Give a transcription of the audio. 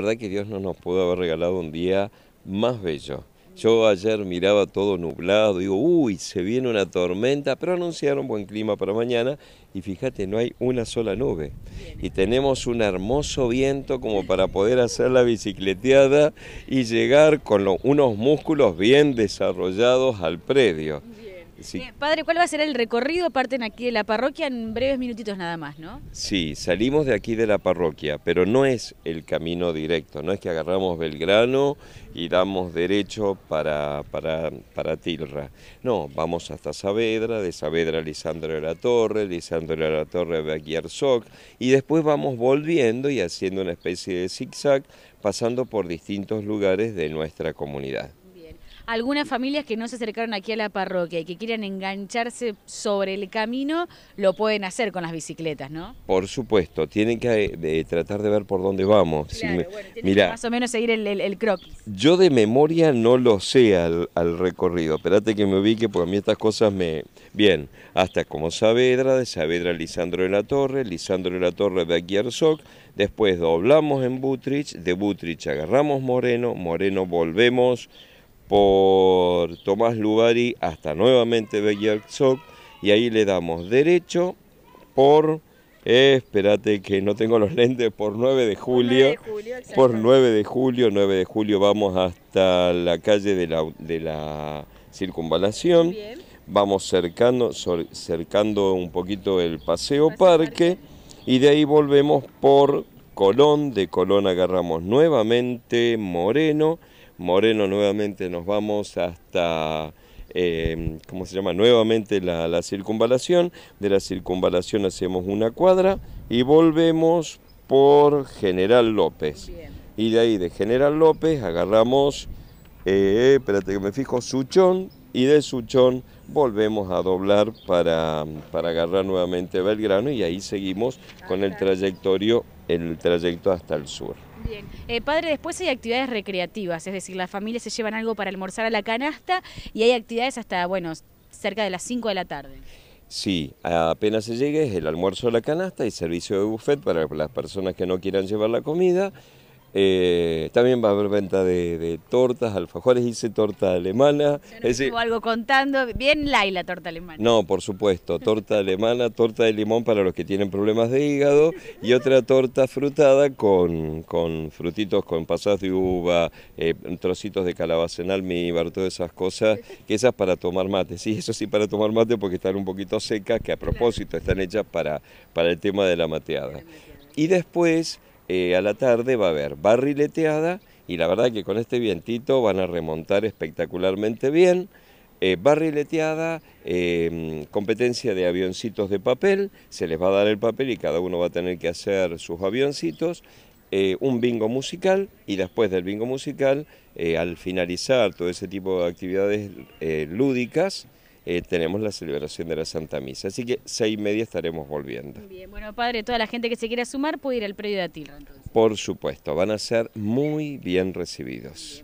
verdad que Dios no nos pudo haber regalado un día más bello. Yo ayer miraba todo nublado, digo, uy, se viene una tormenta, pero anunciaron buen clima para mañana y fíjate, no hay una sola nube. Y tenemos un hermoso viento como para poder hacer la bicicleteada y llegar con unos músculos bien desarrollados al predio padre, ¿cuál va a ser el recorrido? Parten aquí de la parroquia en breves minutitos nada más, ¿no? Sí, salimos de aquí de la parroquia, pero no es el camino directo, no es que agarramos Belgrano y damos derecho para, Tilra. No, vamos hasta Saavedra, de Saavedra Lisandro de la Torre, Lisandro de la Torre a y después vamos volviendo y haciendo una especie de zigzag pasando por distintos lugares de nuestra comunidad algunas familias que no se acercaron aquí a la parroquia y que quieran engancharse sobre el camino, lo pueden hacer con las bicicletas, ¿no? Por supuesto, tienen que eh, tratar de ver por dónde vamos. mira, más o menos seguir el, el, croquis. Yo de memoria no lo sé al, recorrido, espérate que me ubique porque a mí estas cosas me... Bien, hasta como Saavedra, de Saavedra Lisandro de la Torre, Lisandro de la Torre de aquí a Arzoc, después doblamos en Butrich, de Butrich agarramos Moreno, Moreno volvemos por Tomás Lubari hasta nuevamente Bellerzog y ahí le damos derecho por, ...esperate espérate que no tengo los lentes, por 9 de julio, por 9 de julio, 9 de julio, vamos hasta la calle de la, de la circunvalación, vamos cercando, cercando un poquito el paseo parque y de ahí volvemos por Colón, de Colón agarramos nuevamente Moreno, Moreno nuevamente nos vamos hasta, eh, ¿cómo se llama? Nuevamente la, circunvalación. De la circunvalación hacemos una cuadra y volvemos por General López. Y de ahí de General López agarramos, eh, espérate que me fijo, Suchón. Y de Suchón volvemos a doblar para, para agarrar nuevamente Belgrano y ahí seguimos ah, con el trayectorio, el trayecto hasta el sur. Bien. Eh, padre, después hay actividades recreativas, es decir, las familias se llevan algo para almorzar a la canasta y hay actividades hasta, bueno, cerca de las 5 de la tarde. Sí, apenas se llegue es el almuerzo a la canasta y servicio de buffet para las personas que no quieran llevar la comida. Eh, también va a haber venta de, tortas, alfajores, hice torta alemana. algo contando, bien hay la torta alemana. No, por supuesto, torta alemana, torta de limón para los que tienen problemas de hígado y otra torta frutada con, con frutitos, con pasas de uva, eh, trocitos de calabaza en almíbar, todas esas cosas, que esas para tomar mate. Sí, eso sí para tomar mate porque están un poquito secas, que a propósito están hechas para, para el tema de la mateada. Y después eh, a la tarde va a haber barrileteada y la verdad que con este vientito van a remontar espectacularmente bien. Eh, barrileteada, em, competencia de avioncitos de papel, se les va a dar el papel y cada uno va a tener que hacer sus avioncitos, eh, un bingo musical y después del bingo musical, al finalizar todo ese tipo de actividades lúdicas, eh, tenemos la celebración de la Santa Misa. Así que seis y media estaremos volviendo. Bien, bueno, padre, toda la gente que se quiera sumar puede ir al predio de Atilra, Por supuesto, van a ser muy bien recibidos.